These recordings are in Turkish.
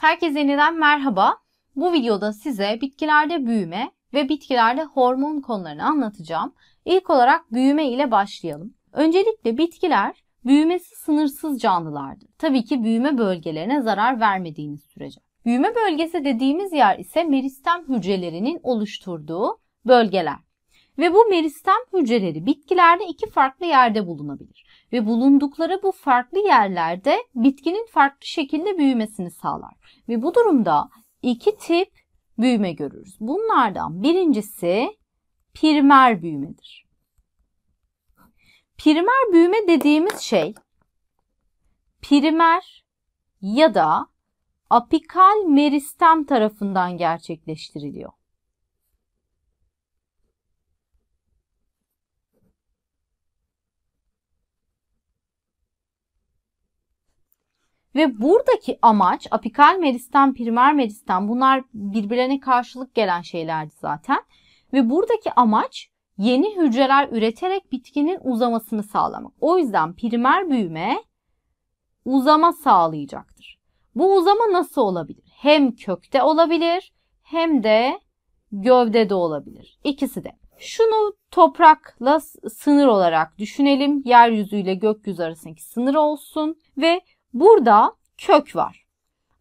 Herkese yeniden merhaba. Bu videoda size bitkilerde büyüme ve bitkilerde hormon konularını anlatacağım. İlk olarak büyüme ile başlayalım. Öncelikle bitkiler büyümesi sınırsız canlılardır. Tabii ki büyüme bölgelerine zarar vermediğiniz sürece. Büyüme bölgesi dediğimiz yer ise meristem hücrelerinin oluşturduğu bölgeler. Ve bu meristem hücreleri bitkilerde iki farklı yerde bulunabilir ve bulundukları bu farklı yerlerde bitkinin farklı şekilde büyümesini sağlar. Ve bu durumda iki tip büyüme görürüz. Bunlardan birincisi primer büyümedir. Primer büyüme dediğimiz şey primer ya da apikal meristem tarafından gerçekleştiriliyor. Ve buradaki amaç apikal meristem, primer meristem bunlar birbirlerine karşılık gelen şeylerdi zaten. Ve buradaki amaç yeni hücreler üreterek bitkinin uzamasını sağlamak. O yüzden primer büyüme uzama sağlayacaktır. Bu uzama nasıl olabilir? Hem kökte olabilir hem de gövdede olabilir. İkisi de. Şunu toprakla sınır olarak düşünelim. yeryüzüyle gökyüzü arasındaki sınır olsun ve Burada kök var.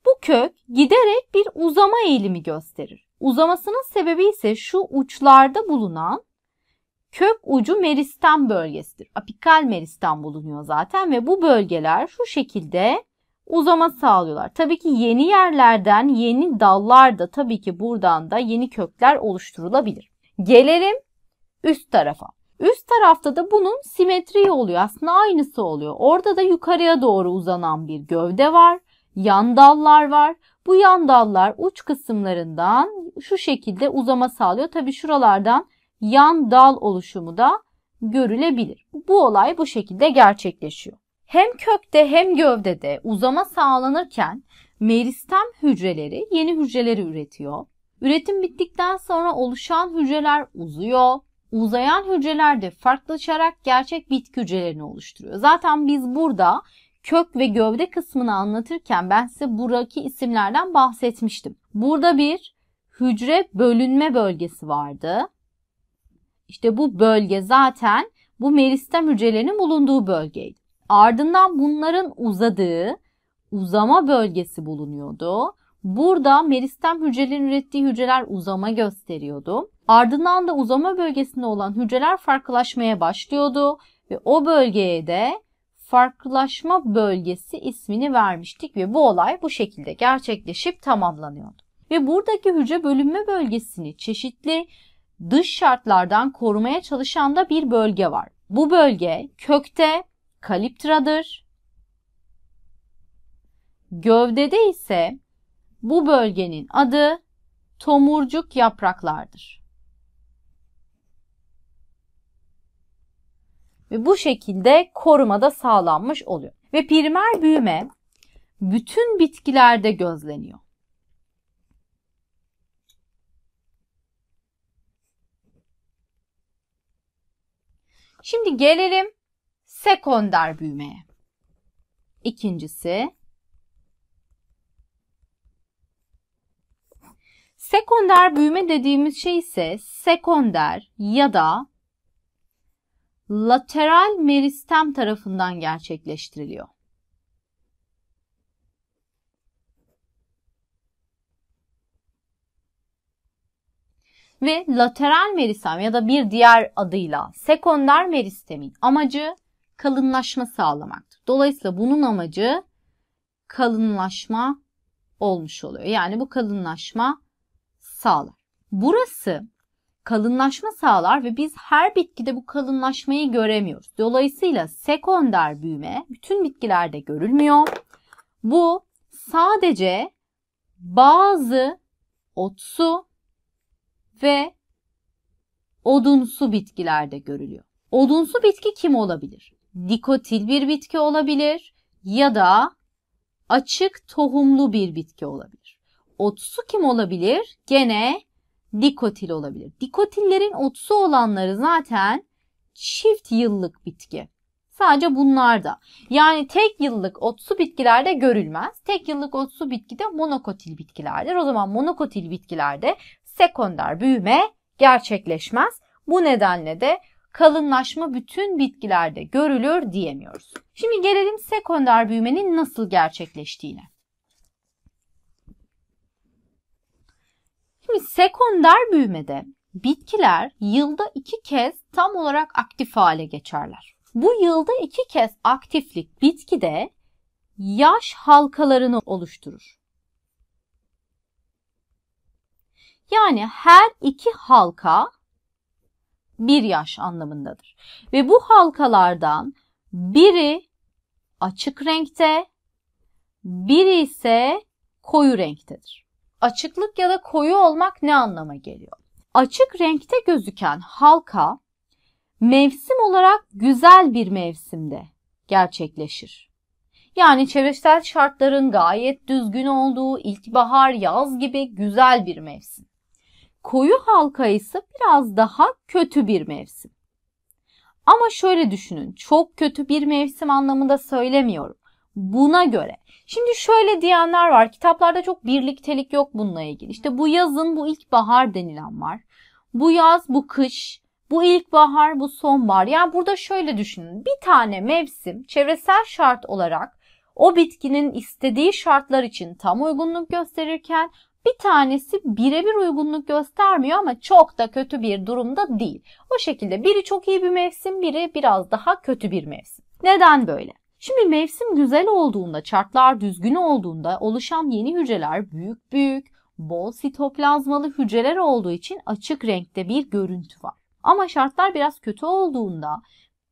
Bu kök giderek bir uzama eğilimi gösterir. Uzamasının sebebi ise şu uçlarda bulunan kök ucu meristem bölgesidir. Apikal meristem bulunuyor zaten ve bu bölgeler şu şekilde uzama sağlıyorlar. Tabii ki yeni yerlerden yeni dallar da tabii ki buradan da yeni kökler oluşturulabilir. Gelelim üst tarafa. Üst tarafta da bunun simetriği oluyor. Aslında aynısı oluyor. Orada da yukarıya doğru uzanan bir gövde var. Yan dallar var. Bu yan dallar uç kısımlarından şu şekilde uzama sağlıyor. Tabi şuralardan yan dal oluşumu da görülebilir. Bu olay bu şekilde gerçekleşiyor. Hem kökte hem gövdede uzama sağlanırken meristem hücreleri yeni hücreleri üretiyor. Üretim bittikten sonra oluşan hücreler uzuyor, uzayan hücreler de farklılaşarak gerçek bitki hücrelerini oluşturuyor. Zaten biz burada kök ve gövde kısmını anlatırken ben size buradaki isimlerden bahsetmiştim. Burada bir hücre bölünme bölgesi vardı. İşte bu bölge zaten bu meristem hücrelerinin bulunduğu bölgeydi. Ardından bunların uzadığı uzama bölgesi bulunuyordu. Burada meristem hücrelerin ürettiği hücreler uzama gösteriyordu. Ardından da uzama bölgesinde olan hücreler farklılaşmaya başlıyordu ve o bölgeye de farklılaşma bölgesi ismini vermiştik ve bu olay bu şekilde gerçekleşip tamamlanıyordu. Ve buradaki hücre bölünme bölgesini çeşitli dış şartlardan korumaya çalışan da bir bölge var. Bu bölge kökte kaliptradır. Gövdede ise bu bölgenin adı tomurcuk yapraklardır. Ve bu şekilde koruma da sağlanmış oluyor. Ve primer büyüme bütün bitkilerde gözleniyor. Şimdi gelelim sekonder büyümeye. İkincisi Sekonder büyüme dediğimiz şey ise sekonder ya da lateral meristem tarafından gerçekleştiriliyor. Ve lateral meristem ya da bir diğer adıyla sekonder meristemin amacı kalınlaşma sağlamaktır. Dolayısıyla bunun amacı kalınlaşma olmuş oluyor. Yani bu kalınlaşma sağlar. Burası kalınlaşma sağlar ve biz her bitkide bu kalınlaşmayı göremiyoruz. Dolayısıyla sekonder büyüme bütün bitkilerde görülmüyor. Bu sadece bazı otsu ve odunsu bitkilerde görülüyor. Odunsu bitki kim olabilir? Dikotil bir bitki olabilir ya da açık tohumlu bir bitki olabilir. Otsu kim olabilir? Gene dikotil olabilir. Dikotillerin otsu olanları zaten çift yıllık bitki. Sadece bunlar da. Yani tek yıllık otsu bitkilerde görülmez. Tek yıllık otsu bitki de monokotil bitkilerdir. O zaman monokotil bitkilerde sekonder büyüme gerçekleşmez. Bu nedenle de kalınlaşma bütün bitkilerde görülür diyemiyoruz. Şimdi gelelim sekonder büyümenin nasıl gerçekleştiğine. Şimdi sekonder büyümede bitkiler yılda iki kez tam olarak aktif hale geçerler. Bu yılda iki kez aktiflik bitkide yaş halkalarını oluşturur. Yani her iki halka bir yaş anlamındadır. Ve bu halkalardan biri açık renkte, biri ise koyu renktedir açıklık ya da koyu olmak ne anlama geliyor? Açık renkte gözüken halka mevsim olarak güzel bir mevsimde gerçekleşir. Yani çevresel şartların gayet düzgün olduğu ilkbahar, yaz gibi güzel bir mevsim. Koyu halka ise biraz daha kötü bir mevsim. Ama şöyle düşünün, çok kötü bir mevsim anlamında söylemiyorum buna göre. Şimdi şöyle diyenler var. Kitaplarda çok birliktelik yok bununla ilgili. İşte bu yazın bu ilkbahar denilen var. Bu yaz bu kış. Bu ilkbahar bu sonbahar. Yani burada şöyle düşünün. Bir tane mevsim çevresel şart olarak o bitkinin istediği şartlar için tam uygunluk gösterirken bir tanesi birebir uygunluk göstermiyor ama çok da kötü bir durumda değil. O şekilde biri çok iyi bir mevsim, biri biraz daha kötü bir mevsim. Neden böyle? Şimdi mevsim güzel olduğunda, çarklar düzgün olduğunda oluşan yeni hücreler büyük büyük, bol sitoplazmalı hücreler olduğu için açık renkte bir görüntü var. Ama şartlar biraz kötü olduğunda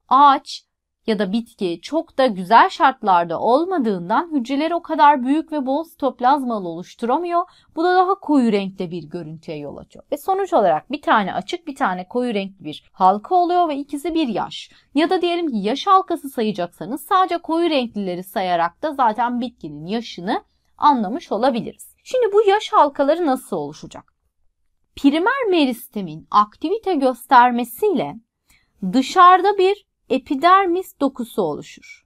ağaç ya da bitki çok da güzel şartlarda olmadığından hücreleri o kadar büyük ve bol sitoplazmalı oluşturamıyor. Bu da daha koyu renkte bir görüntüye yol açıyor. Ve sonuç olarak bir tane açık bir tane koyu renkli bir halka oluyor ve ikisi bir yaş. Ya da diyelim ki yaş halkası sayacaksanız sadece koyu renklileri sayarak da zaten bitkinin yaşını anlamış olabiliriz. Şimdi bu yaş halkaları nasıl oluşacak? Primer meristemin aktivite göstermesiyle dışarıda bir epidermis dokusu oluşur.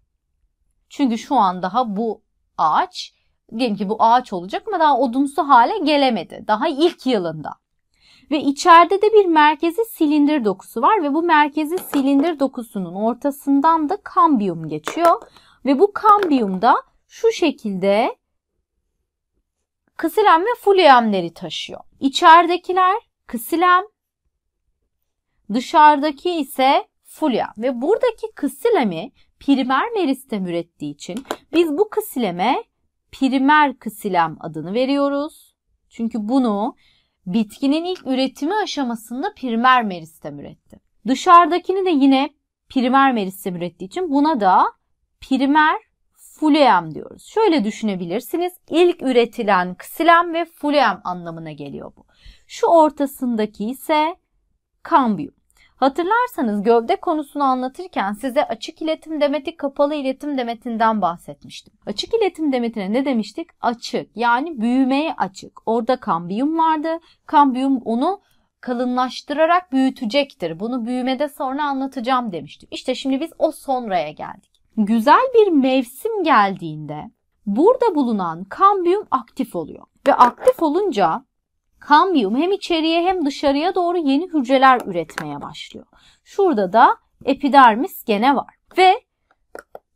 Çünkü şu an daha bu ağaç, diyelim ki bu ağaç olacak ama daha odumsu hale gelemedi. Daha ilk yılında. Ve içeride de bir merkezi silindir dokusu var ve bu merkezi silindir dokusunun ortasından da kambiyum geçiyor. Ve bu kambiyum da şu şekilde kısilem ve fulyemleri taşıyor. İçeridekiler kısilem, dışarıdaki ise fulya ve buradaki kısilemi primer meristem ürettiği için biz bu kısileme primer kısilem adını veriyoruz. Çünkü bunu bitkinin ilk üretimi aşamasında primer meristem üretti. Dışarıdakini de yine primer meristem ürettiği için buna da primer fuleum diyoruz. Şöyle düşünebilirsiniz. İlk üretilen ksilem ve fuleum anlamına geliyor bu. Şu ortasındaki ise kambium. Hatırlarsanız gövde konusunu anlatırken size açık iletim demeti kapalı iletim demetinden bahsetmiştim. Açık iletim demetine ne demiştik? Açık yani büyümeye açık. Orada kambiyum vardı. Kambiyum onu kalınlaştırarak büyütecektir. Bunu büyümede sonra anlatacağım demiştim. İşte şimdi biz o sonraya geldik. Güzel bir mevsim geldiğinde burada bulunan kambiyum aktif oluyor. Ve aktif olunca kambiyum hem içeriye hem dışarıya doğru yeni hücreler üretmeye başlıyor. Şurada da epidermis gene var. Ve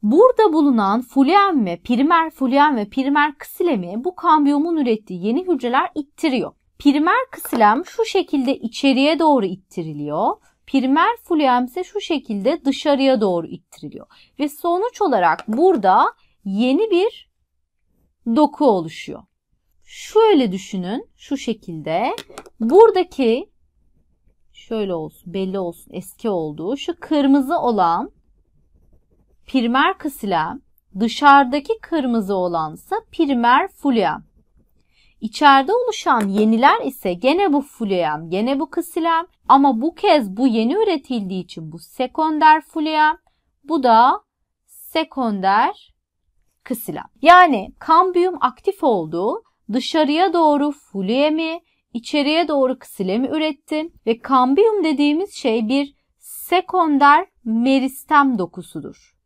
burada bulunan fulyen ve primer fulyen ve primer ksilemi bu kambiyumun ürettiği yeni hücreler ittiriyor. Primer ksilem şu şekilde içeriye doğru ittiriliyor. Primer fulyen ise şu şekilde dışarıya doğru ittiriliyor. Ve sonuç olarak burada yeni bir doku oluşuyor. Şöyle düşünün. Şu şekilde. Buradaki şöyle olsun belli olsun eski olduğu şu kırmızı olan primer kısilem dışarıdaki kırmızı olansa primer fulyem. İçeride oluşan yeniler ise gene bu fulyem, gene bu kısilem ama bu kez bu yeni üretildiği için bu sekonder fulyem, bu da sekonder kısilem. Yani kambiyum aktif olduğu dışarıya doğru fulyemi, içeriye doğru ksilemi ürettin ve kambiyum dediğimiz şey bir sekonder meristem dokusudur.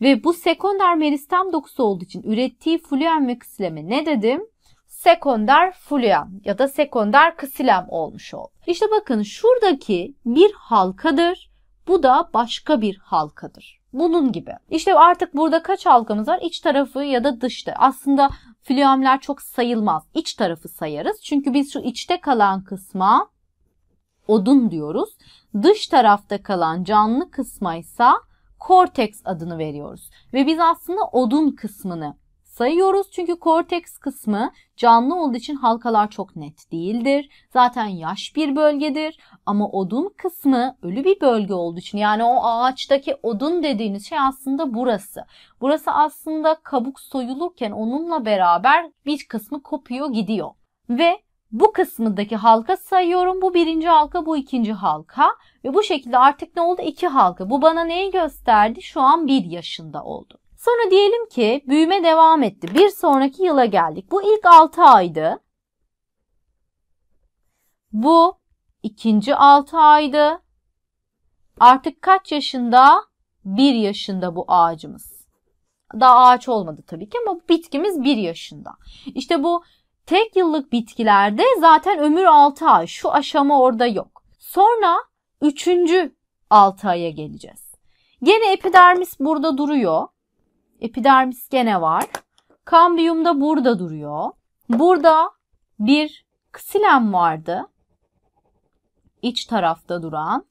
Ve bu sekonder meristem dokusu olduğu için ürettiği fluem ve ksileme ne dedim? Sekonder fluem ya da sekonder ksilem olmuş oldu. İşte bakın şuradaki bir halkadır. Bu da başka bir halkadır. Bunun gibi. İşte artık burada kaç halkamız var? İç tarafı ya da dışta. Aslında Flüamler çok sayılmaz. İç tarafı sayarız. Çünkü biz şu içte kalan kısma odun diyoruz. Dış tarafta kalan canlı kısma ise korteks adını veriyoruz. Ve biz aslında odun kısmını sayıyoruz. Çünkü korteks kısmı canlı olduğu için halkalar çok net değildir. Zaten yaş bir bölgedir ama odun kısmı ölü bir bölge olduğu için yani o ağaçtaki odun dediğiniz şey aslında burası. Burası aslında kabuk soyulurken onunla beraber bir kısmı kopuyor gidiyor. Ve bu kısmındaki halka sayıyorum. Bu birinci halka, bu ikinci halka. Ve bu şekilde artık ne oldu? İki halka. Bu bana neyi gösterdi? Şu an bir yaşında oldu. Sonra diyelim ki büyüme devam etti. Bir sonraki yıla geldik. Bu ilk 6 aydı. Bu ikinci 6 aydı. Artık kaç yaşında? 1 yaşında bu ağacımız. Daha ağaç olmadı tabii ki ama bitkimiz 1 yaşında. İşte bu tek yıllık bitkilerde zaten ömür 6 ay. Şu aşama orada yok. Sonra 3. 6 aya geleceğiz. Gene epidermis burada duruyor. Epidermis gene var. Kambium da burada duruyor. Burada bir ksilem vardı. İç tarafta duran.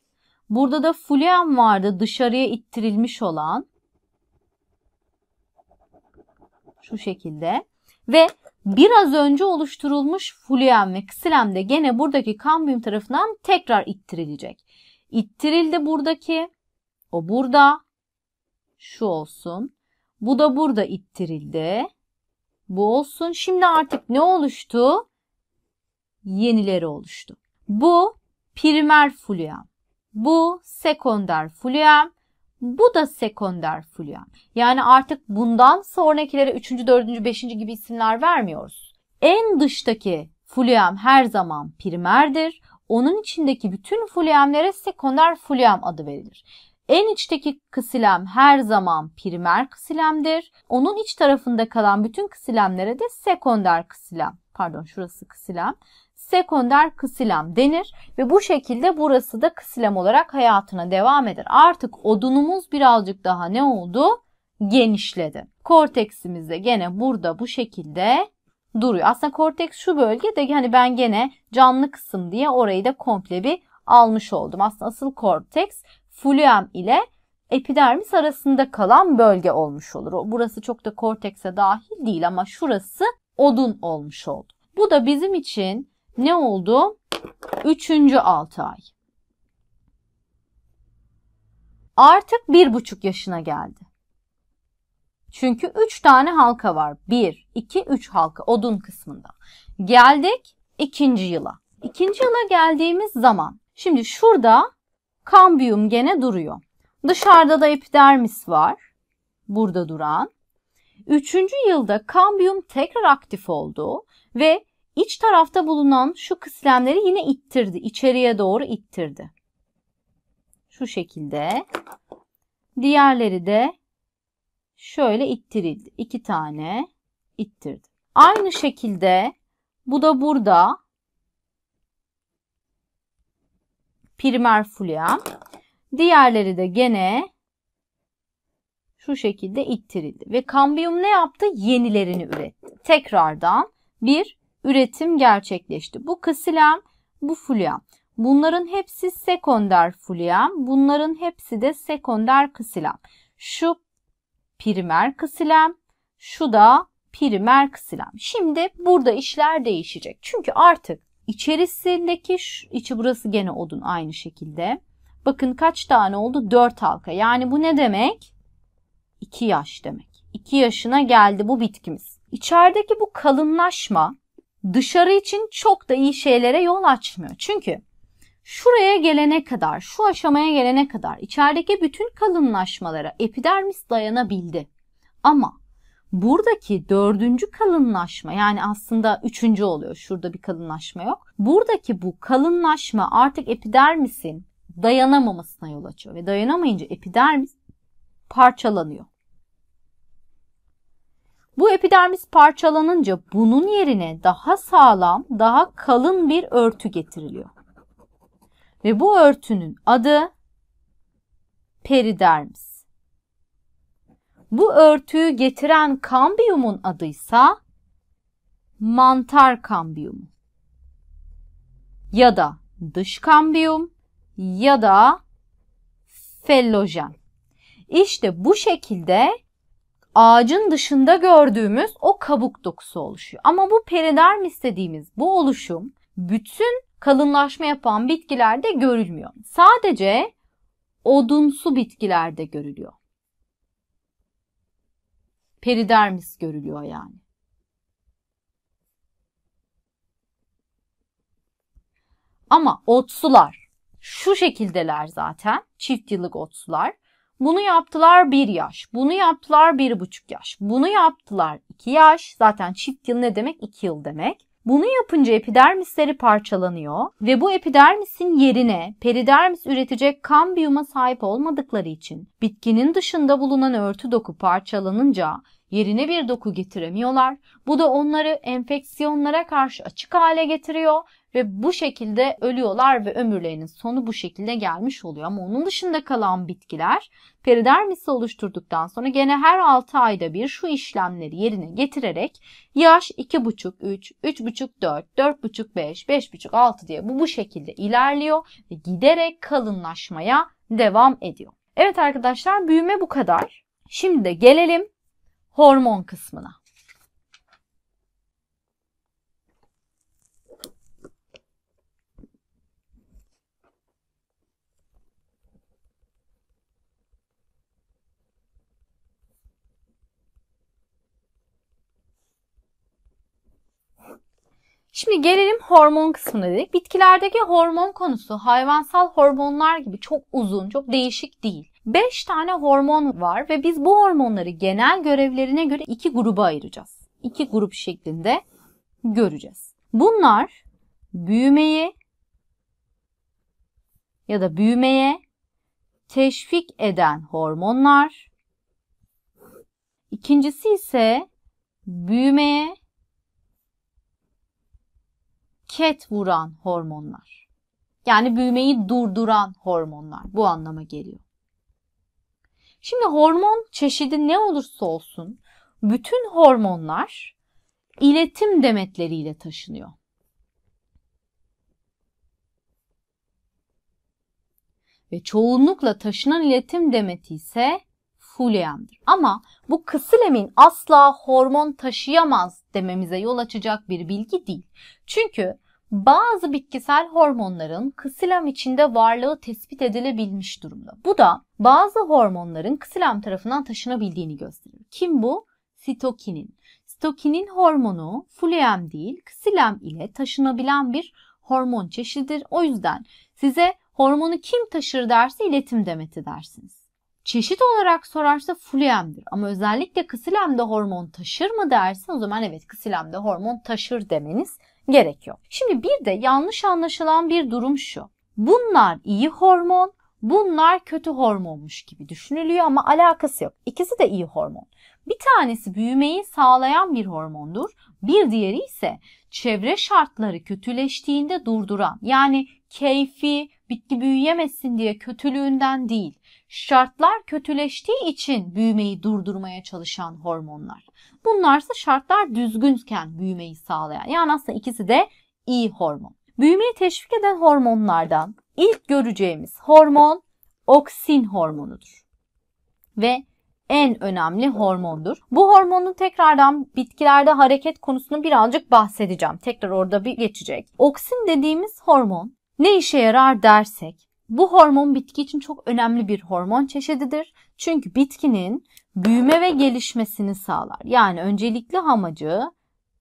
Burada da fluem vardı dışarıya ittirilmiş olan. Şu şekilde. Ve biraz önce oluşturulmuş fluem ve ksilem de gene buradaki kambiyum tarafından tekrar ittirilecek. İttirildi buradaki. O burada. Şu olsun. Bu da burada ittirildi. Bu olsun. Şimdi artık ne oluştu? Yenileri oluştu. Bu primer fluem. Bu sekonder fluem. Bu da sekonder fluem. Yani artık bundan sonrakilere 3. 4. 5. gibi isimler vermiyoruz. En dıştaki fluem her zaman primerdir. Onun içindeki bütün fluemlere sekonder fluem adı verilir. En içteki kısilem her zaman primer kısilemdir. Onun iç tarafında kalan bütün kısilemlere de sekonder kısilem, pardon şurası kısilem, sekonder kısilem denir ve bu şekilde burası da kısilem olarak hayatına devam eder. Artık odunumuz birazcık daha ne oldu? Genişledi. Korteksimiz de gene burada bu şekilde duruyor. Aslında korteks şu bölge de hani ben gene canlı kısım diye orayı da komple bir almış oldum. Aslında asıl korteks fluem ile epidermis arasında kalan bölge olmuş olur. Burası çok da kortekse dahil değil ama şurası odun olmuş oldu. Bu da bizim için ne oldu? Üçüncü altı ay. Artık bir buçuk yaşına geldi. Çünkü üç tane halka var. Bir, iki, üç halka odun kısmında. Geldik ikinci yıla. İkinci yıla geldiğimiz zaman şimdi şurada Kambiyum gene duruyor. Dışarıda da epidermis var. Burada duran. Üçüncü yılda kambiyum tekrar aktif oldu ve iç tarafta bulunan şu kıslemleri yine ittirdi. içeriye doğru ittirdi. Şu şekilde. Diğerleri de şöyle ittirildi. İki tane ittirdi. Aynı şekilde bu da burada primer fulya. Diğerleri de gene şu şekilde ittirildi. Ve kambiyum ne yaptı? Yenilerini üretti. Tekrardan bir üretim gerçekleşti. Bu kısilem, bu fulya. Bunların hepsi sekonder fulya, Bunların hepsi de sekonder kısilem. Şu primer kısilem, şu da primer kısilem. Şimdi burada işler değişecek. Çünkü artık İçerisindeki içi burası gene odun aynı şekilde. Bakın kaç tane oldu? 4 halka. Yani bu ne demek? 2 yaş demek. 2 yaşına geldi bu bitkimiz. İçerideki bu kalınlaşma dışarı için çok da iyi şeylere yol açmıyor. Çünkü şuraya gelene kadar, şu aşamaya gelene kadar içerideki bütün kalınlaşmalara epidermis dayanabildi. Ama buradaki dördüncü kalınlaşma yani aslında üçüncü oluyor. Şurada bir kalınlaşma yok. Buradaki bu kalınlaşma artık epidermisin dayanamamasına yol açıyor ve dayanamayınca epidermis parçalanıyor. Bu epidermis parçalanınca bunun yerine daha sağlam, daha kalın bir örtü getiriliyor. Ve bu örtünün adı peridermis. Bu örtüyü getiren kambiyumun adıysa mantar kambiyumu. Ya da dış kambiyum ya da fellojen. İşte bu şekilde ağacın dışında gördüğümüz o kabuk dokusu oluşuyor. Ama bu periderm istediğimiz bu oluşum bütün kalınlaşma yapan bitkilerde görülmüyor. Sadece odunsu bitkilerde görülüyor peridermis görülüyor yani. Ama otsular şu şekildeler zaten çift yıllık otsular. Bunu yaptılar bir yaş, bunu yaptılar bir buçuk yaş, bunu yaptılar iki yaş. Zaten çift yıl ne demek? 2 yıl demek. Bunu yapınca epidermisleri parçalanıyor ve bu epidermisin yerine peridermis üretecek kambiyuma sahip olmadıkları için bitkinin dışında bulunan örtü doku parçalanınca yerine bir doku getiremiyorlar. Bu da onları enfeksiyonlara karşı açık hale getiriyor ve bu şekilde ölüyorlar ve ömürlerinin sonu bu şekilde gelmiş oluyor. Ama onun dışında kalan bitkiler peridermisi oluşturduktan sonra gene her 6 ayda bir şu işlemleri yerine getirerek yaş 2,5, 3, 3,5, 4, 4,5, 5, 5,5, 6 diye bu bu şekilde ilerliyor ve giderek kalınlaşmaya devam ediyor. Evet arkadaşlar büyüme bu kadar. Şimdi de gelelim hormon kısmına. Şimdi gelelim hormon kısmına dedik. Bitkilerdeki hormon konusu hayvansal hormonlar gibi çok uzun, çok değişik değil. 5 tane hormon var ve biz bu hormonları genel görevlerine göre iki gruba ayıracağız. İki grup şeklinde göreceğiz. Bunlar büyümeyi ya da büyümeye teşvik eden hormonlar. İkincisi ise büyümeye ket vuran hormonlar. Yani büyümeyi durduran hormonlar bu anlama geliyor. Şimdi hormon çeşidi ne olursa olsun bütün hormonlar iletim demetleriyle taşınıyor. Ve çoğunlukla taşınan iletim demeti ise fulyemdir. Ama bu kısılemin asla hormon taşıyamaz dememize yol açacak bir bilgi değil. Çünkü bazı bitkisel hormonların kısilam içinde varlığı tespit edilebilmiş durumda. Bu da bazı hormonların kısilam tarafından taşınabildiğini gösterir. Kim bu? Sitokinin. Sitokinin hormonu fluem değil, kısilam ile taşınabilen bir hormon çeşididir. O yüzden size hormonu kim taşır derse iletim demeti dersiniz. Çeşit olarak sorarsa fluem'dir ama özellikle kısilemde hormon taşır mı dersin o zaman evet kısilemde hormon taşır demeniz gerekiyor. Şimdi bir de yanlış anlaşılan bir durum şu. Bunlar iyi hormon, bunlar kötü hormonmuş gibi düşünülüyor ama alakası yok. İkisi de iyi hormon. Bir tanesi büyümeyi sağlayan bir hormondur. Bir diğeri ise çevre şartları kötüleştiğinde durduran yani keyfi bitki büyüyemesin diye kötülüğünden değil şartlar kötüleştiği için büyümeyi durdurmaya çalışan hormonlar. Bunlarsa şartlar düzgünken büyümeyi sağlayan yani aslında ikisi de iyi hormon. Büyümeyi teşvik eden hormonlardan ilk göreceğimiz hormon oksin hormonudur. Ve en önemli hormondur. Bu hormonun tekrardan bitkilerde hareket konusunu birazcık bahsedeceğim. Tekrar orada bir geçecek. Oksin dediğimiz hormon ne işe yarar dersek bu hormon bitki için çok önemli bir hormon çeşididir. Çünkü bitkinin büyüme ve gelişmesini sağlar. Yani öncelikli amacı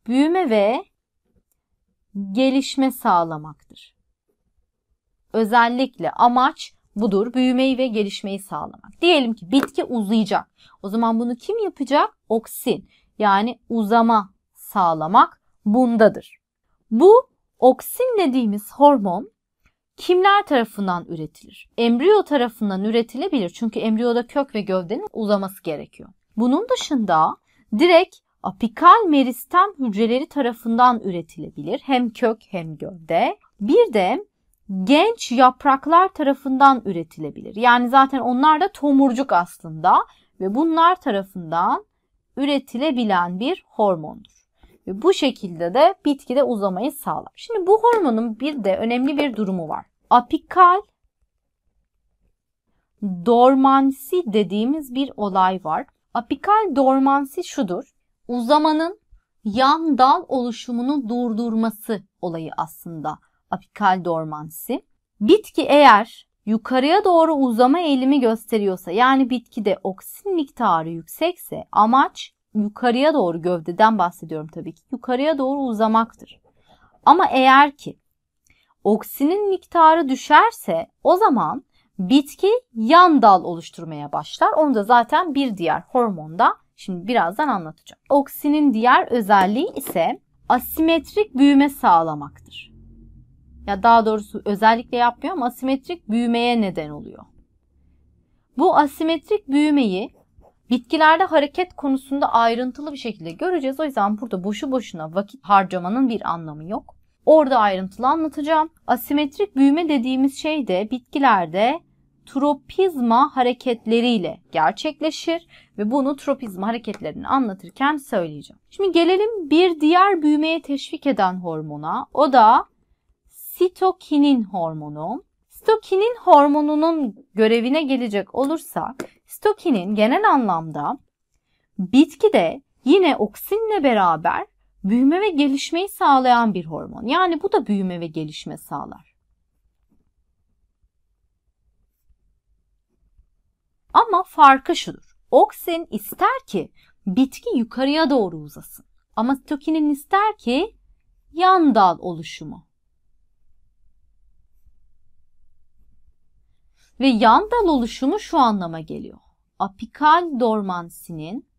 büyüme ve gelişme sağlamaktır. Özellikle amaç budur. Büyümeyi ve gelişmeyi sağlamak. Diyelim ki bitki uzayacak. O zaman bunu kim yapacak? Oksin. Yani uzama sağlamak bundadır. Bu oksin dediğimiz hormon kimler tarafından üretilir? Embriyo tarafından üretilebilir çünkü embriyoda kök ve gövdenin uzaması gerekiyor. Bunun dışında direkt apikal meristem hücreleri tarafından üretilebilir. Hem kök hem gövde. Bir de genç yapraklar tarafından üretilebilir. Yani zaten onlar da tomurcuk aslında ve bunlar tarafından üretilebilen bir hormondur. Ve bu şekilde de bitkide uzamayı sağlar. Şimdi bu hormonun bir de önemli bir durumu var apikal dormansi dediğimiz bir olay var. Apikal dormansi şudur. Uzamanın yan dal oluşumunu durdurması olayı aslında apikal dormansi. Bitki eğer yukarıya doğru uzama eğilimi gösteriyorsa yani bitkide oksijen miktarı yüksekse amaç yukarıya doğru gövdeden bahsediyorum tabii ki yukarıya doğru uzamaktır. Ama eğer ki oksinin miktarı düşerse o zaman bitki yan dal oluşturmaya başlar. Onu da zaten bir diğer hormonda şimdi birazdan anlatacağım. Oksinin diğer özelliği ise asimetrik büyüme sağlamaktır. Ya daha doğrusu özellikle yapmıyor ama asimetrik büyümeye neden oluyor. Bu asimetrik büyümeyi bitkilerde hareket konusunda ayrıntılı bir şekilde göreceğiz. O yüzden burada boşu boşuna vakit harcamanın bir anlamı yok. Orada ayrıntılı anlatacağım. Asimetrik büyüme dediğimiz şey de bitkilerde tropizma hareketleriyle gerçekleşir ve bunu tropizma hareketlerini anlatırken söyleyeceğim. Şimdi gelelim bir diğer büyümeye teşvik eden hormona. O da sitokinin hormonu. Sitokinin hormonunun görevine gelecek olursa, sitokinin genel anlamda bitkide yine oksinle beraber büyüme ve gelişmeyi sağlayan bir hormon. Yani bu da büyüme ve gelişme sağlar. Ama farkı şudur. Oksin ister ki bitki yukarıya doğru uzasın. Ama sitokinin ister ki yan dal oluşumu. Ve yan dal oluşumu şu anlama geliyor. Apikal dormansinin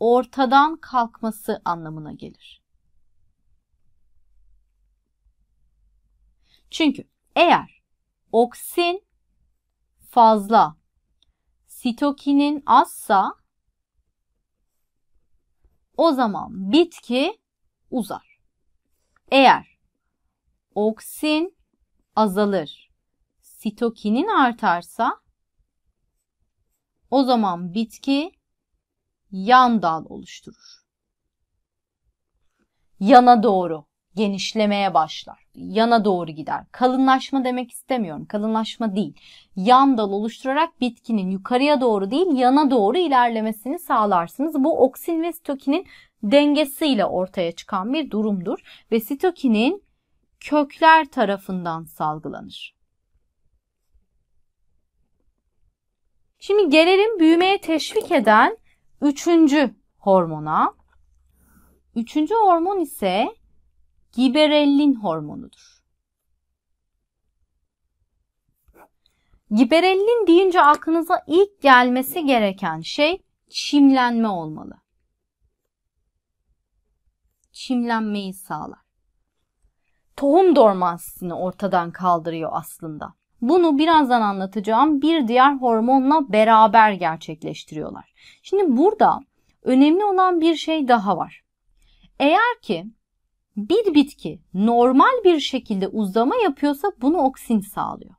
ortadan kalkması anlamına gelir. Çünkü eğer oksin fazla, sitokinin azsa o zaman bitki uzar. Eğer oksin azalır, sitokinin artarsa o zaman bitki yan dal oluşturur. Yana doğru genişlemeye başlar. Yana doğru gider. Kalınlaşma demek istemiyorum. Kalınlaşma değil. Yan dal oluşturarak bitkinin yukarıya doğru değil yana doğru ilerlemesini sağlarsınız. Bu oksin ve sitokinin dengesiyle ortaya çıkan bir durumdur ve sitokinin kökler tarafından salgılanır. Şimdi gelelim büyümeye teşvik eden üçüncü hormona. Üçüncü hormon ise giberellin hormonudur. Giberellin deyince aklınıza ilk gelmesi gereken şey çimlenme olmalı. Çimlenmeyi sağlar. Tohum dormansını ortadan kaldırıyor aslında. Bunu birazdan anlatacağım bir diğer hormonla beraber gerçekleştiriyorlar. Şimdi burada önemli olan bir şey daha var. Eğer ki bir bitki normal bir şekilde uzama yapıyorsa bunu oksin sağlıyor.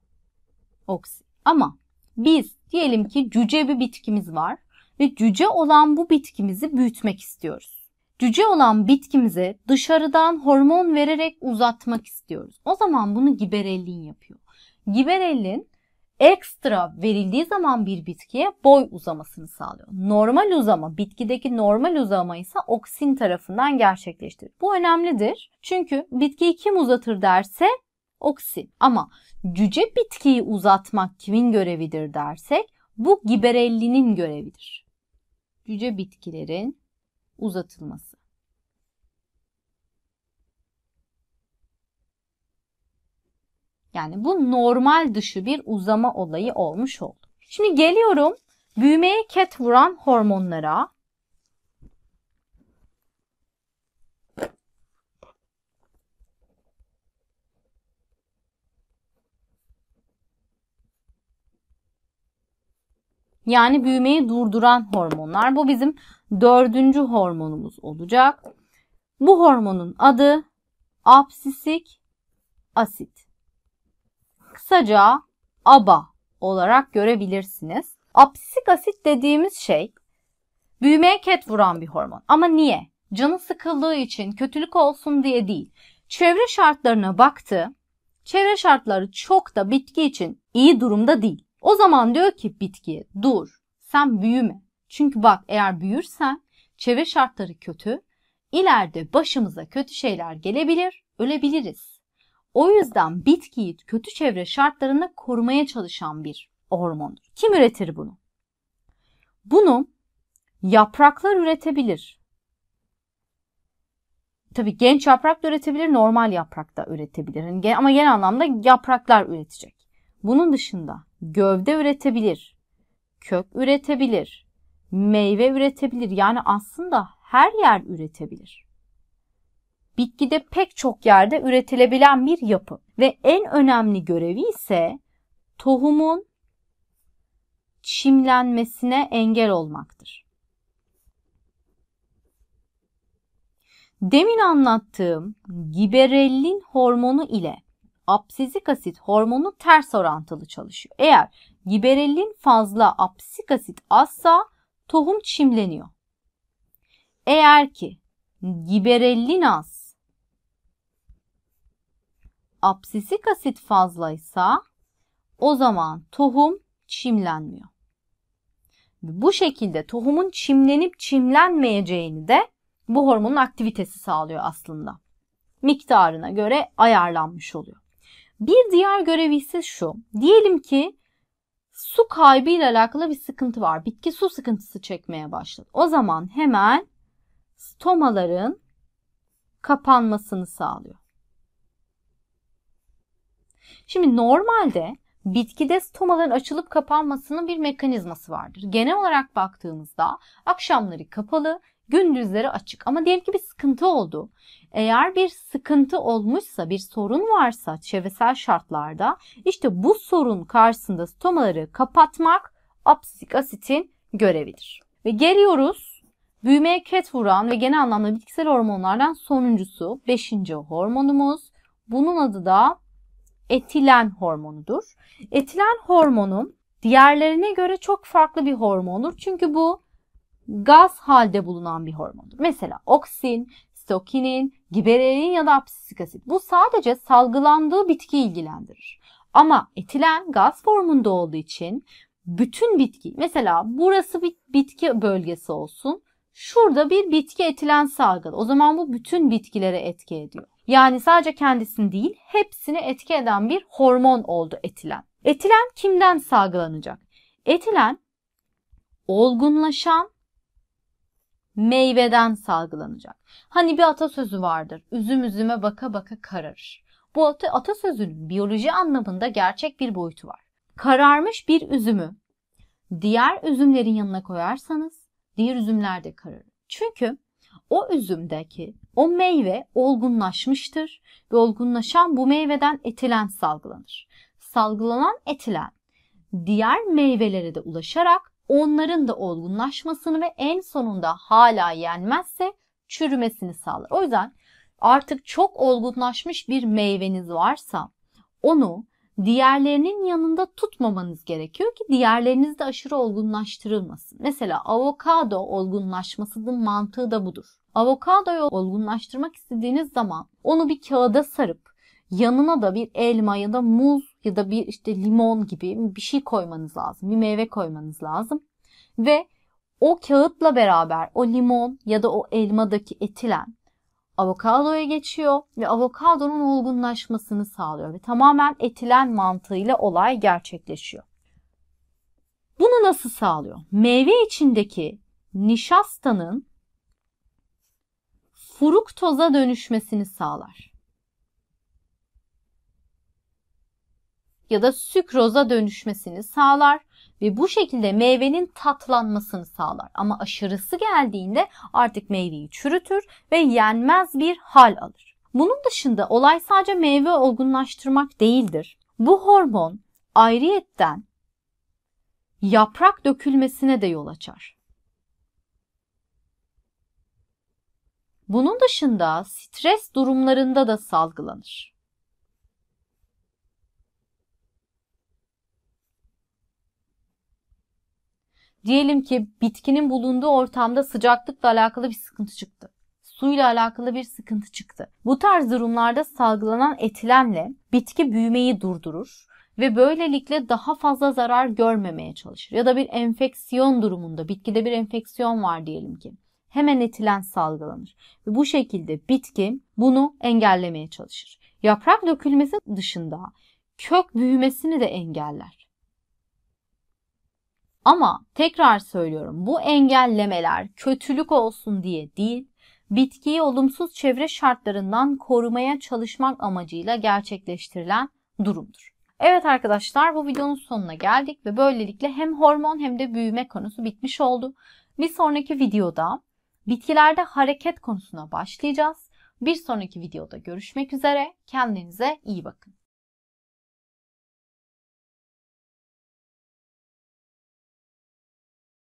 Oksin. Ama biz diyelim ki cüce bir bitkimiz var ve cüce olan bu bitkimizi büyütmek istiyoruz. Cüce olan bitkimize dışarıdan hormon vererek uzatmak istiyoruz. O zaman bunu giberelin yapıyor giberellin ekstra verildiği zaman bir bitkiye boy uzamasını sağlıyor. Normal uzama, bitkideki normal uzama ise oksin tarafından gerçekleştirir. Bu önemlidir. Çünkü bitkiyi kim uzatır derse oksin. Ama cüce bitkiyi uzatmak kimin görevidir dersek bu giberellinin görevidir. Cüce bitkilerin uzatılması. Yani bu normal dışı bir uzama olayı olmuş oldu. Şimdi geliyorum büyümeye ket vuran hormonlara. Yani büyümeyi durduran hormonlar. Bu bizim dördüncü hormonumuz olacak. Bu hormonun adı absisik asit kısaca ABA olarak görebilirsiniz. Apsisik asit dediğimiz şey büyümeye ket vuran bir hormon. Ama niye? Canı sıkıldığı için, kötülük olsun diye değil. Çevre şartlarına baktı. Çevre şartları çok da bitki için iyi durumda değil. O zaman diyor ki bitkiye dur, sen büyüme. Çünkü bak eğer büyürsen çevre şartları kötü, ileride başımıza kötü şeyler gelebilir, ölebiliriz. O yüzden bitkiyi kötü çevre şartlarında korumaya çalışan bir hormondur. Kim üretir bunu? Bunu yapraklar üretebilir. Tabii genç yaprak da üretebilir, normal yaprak da üretebilir. Hani ama genel anlamda yapraklar üretecek. Bunun dışında gövde üretebilir, kök üretebilir, meyve üretebilir. Yani aslında her yer üretebilir bitkide pek çok yerde üretilebilen bir yapı ve en önemli görevi ise tohumun çimlenmesine engel olmaktır. Demin anlattığım giberellin hormonu ile absizik asit hormonu ters orantılı çalışıyor. Eğer giberellin fazla absizik asit azsa tohum çimleniyor. Eğer ki giberellin az absisik asit fazlaysa o zaman tohum çimlenmiyor. Bu şekilde tohumun çimlenip çimlenmeyeceğini de bu hormonun aktivitesi sağlıyor aslında. Miktarına göre ayarlanmış oluyor. Bir diğer görevi ise şu. Diyelim ki su kaybı ile alakalı bir sıkıntı var. Bitki su sıkıntısı çekmeye başladı. O zaman hemen stomaların kapanmasını sağlıyor. Şimdi normalde bitkide stomaların açılıp kapanmasının bir mekanizması vardır. Genel olarak baktığımızda akşamları kapalı, gündüzleri açık. Ama diyelim ki bir sıkıntı oldu. Eğer bir sıkıntı olmuşsa, bir sorun varsa çevresel şartlarda işte bu sorun karşısında stomaları kapatmak absisik asitin görevidir. Ve geliyoruz büyümeye ket vuran ve genel anlamda bitkisel hormonlardan sonuncusu, beşinci hormonumuz. Bunun adı da etilen hormonudur. Etilen hormonu diğerlerine göre çok farklı bir hormondur. Çünkü bu gaz halde bulunan bir hormondur. Mesela oksin, stokinin, giberenin ya da absisik asit. Bu sadece salgılandığı bitki ilgilendirir. Ama etilen gaz formunda olduğu için bütün bitki, mesela burası bir bitki bölgesi olsun, şurada bir bitki etilen salgılı. O zaman bu bütün bitkilere etki ediyor. Yani sadece kendisini değil hepsini etki eden bir hormon oldu etilen. Etilen kimden salgılanacak? Etilen olgunlaşan meyveden salgılanacak. Hani bir atasözü vardır. Üzüm üzüme baka baka kararır. Bu atasözünün biyoloji anlamında gerçek bir boyutu var. Kararmış bir üzümü diğer üzümlerin yanına koyarsanız diğer üzümler de kararır. Çünkü o üzümdeki o meyve olgunlaşmıştır ve olgunlaşan bu meyveden etilen salgılanır. Salgılanan etilen diğer meyvelere de ulaşarak onların da olgunlaşmasını ve en sonunda hala yenmezse çürümesini sağlar. O yüzden artık çok olgunlaşmış bir meyveniz varsa onu diğerlerinin yanında tutmamanız gerekiyor ki diğerleriniz de aşırı olgunlaştırılmasın. Mesela avokado olgunlaşmasının mantığı da budur. Avokadoyu olgunlaştırmak istediğiniz zaman onu bir kağıda sarıp yanına da bir elma ya da muz ya da bir işte limon gibi bir şey koymanız lazım. Bir meyve koymanız lazım. Ve o kağıtla beraber o limon ya da o elmadaki etilen avokadoya geçiyor ve avokadonun olgunlaşmasını sağlıyor ve tamamen etilen mantığıyla olay gerçekleşiyor. Bunu nasıl sağlıyor? Meyve içindeki nişastanın fruktoza dönüşmesini sağlar. Ya da sükroza dönüşmesini sağlar ve bu şekilde meyvenin tatlanmasını sağlar. Ama aşırısı geldiğinde artık meyveyi çürütür ve yenmez bir hal alır. Bunun dışında olay sadece meyve olgunlaştırmak değildir. Bu hormon ayrıyetten yaprak dökülmesine de yol açar. Bunun dışında stres durumlarında da salgılanır. Diyelim ki bitkinin bulunduğu ortamda sıcaklıkla alakalı bir sıkıntı çıktı. Suyla alakalı bir sıkıntı çıktı. Bu tarz durumlarda salgılanan etilenle bitki büyümeyi durdurur ve böylelikle daha fazla zarar görmemeye çalışır. Ya da bir enfeksiyon durumunda bitkide bir enfeksiyon var diyelim ki hemen etilen salgılanır. Ve bu şekilde bitki bunu engellemeye çalışır. Yaprak dökülmesi dışında kök büyümesini de engeller. Ama tekrar söylüyorum bu engellemeler kötülük olsun diye değil, bitkiyi olumsuz çevre şartlarından korumaya çalışmak amacıyla gerçekleştirilen durumdur. Evet arkadaşlar bu videonun sonuna geldik ve böylelikle hem hormon hem de büyüme konusu bitmiş oldu. Bir sonraki videoda bitkilerde hareket konusuna başlayacağız. Bir sonraki videoda görüşmek üzere. Kendinize iyi bakın.